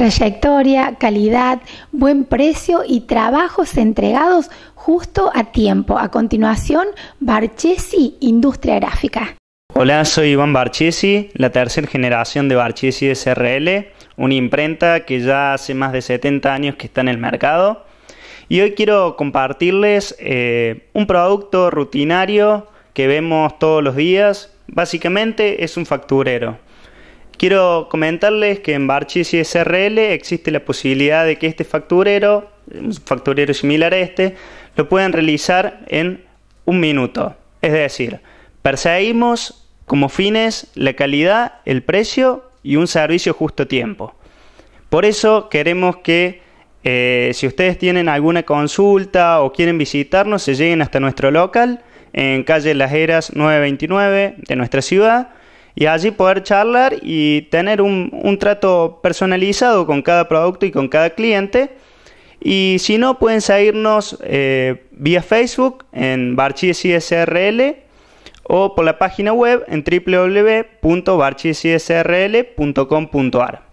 Trayectoria, calidad, buen precio y trabajos entregados justo a tiempo. A continuación, Barchesi Industria Gráfica. Hola, soy Iván Barchesi, la tercera generación de Barchesi SRL, una imprenta que ya hace más de 70 años que está en el mercado. Y hoy quiero compartirles eh, un producto rutinario que vemos todos los días. Básicamente es un facturero. Quiero comentarles que en Barchis y SRL existe la posibilidad de que este facturero, un facturero similar a este, lo puedan realizar en un minuto. Es decir, perseguimos como fines la calidad, el precio y un servicio justo tiempo. Por eso queremos que eh, si ustedes tienen alguna consulta o quieren visitarnos, se lleguen hasta nuestro local en calle Las Heras 929 de nuestra ciudad y allí poder charlar y tener un, trato personalizado con cada producto y con cada cliente. Y si no, pueden seguirnos eh, vía Facebook en BarchisISRL o por la página web en www.barchisisrl.com.ar.